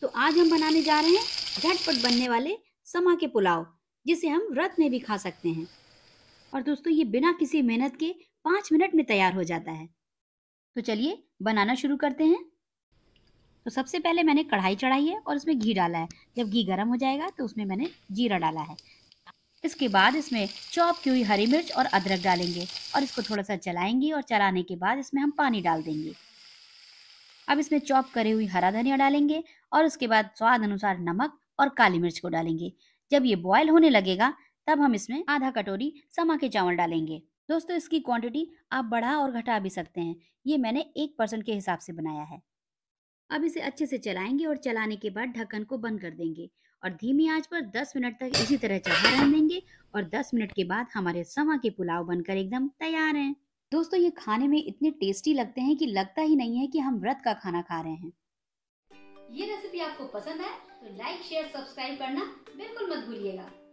तो आज हम बनाने जा रहे हैं झटपट बनने वाले समा के पुलाव जिसे हम व्रत में भी खा सकते हैं और दोस्तों ये बिना किसी मेहनत के पाँच मिनट में तैयार हो जाता है तो चलिए बनाना शुरू करते हैं तो सबसे पहले मैंने कढ़ाई चढ़ाई है और उसमें घी डाला है जब घी गर्म हो जाएगा तो उसमें मैंने जीरा डाला है इसके बाद इसमें चॉप की हुई हरी मिर्च और अदरक डालेंगे और इसको थोड़ा सा चलाएंगे और चलाने के बाद इसमें हम पानी डाल देंगे अब इसमें चॉप करे हुई हरा धनिया डालेंगे और उसके बाद स्वाद अनुसार नमक और काली मिर्च को डालेंगे जब ये बॉयल होने लगेगा तब हम इसमें आधा कटोरी समा के चावल डालेंगे दोस्तों इसकी क्वांटिटी आप बढ़ा और घटा भी सकते हैं ये मैंने एक परसेंट के हिसाब से बनाया है अब इसे अच्छे से चलाएंगे और चलाने के बाद ढक्कन को बंद कर देंगे और धीमी आंच पर 10 मिनट तक इसी तरह चढ़ा रहने देंगे और 10 मिनट के बाद हमारे समा के पुलाव बनकर एकदम तैयार हैं दोस्तों ये खाने में इतने टेस्टी लगते हैं कि लगता ही नहीं है कि हम व्रत का खाना खा रहे हैं ये रेसिपी आपको पसंद है तो लाइक शेयर सब्सक्राइब करना बिल्कुल मत भूलिएगा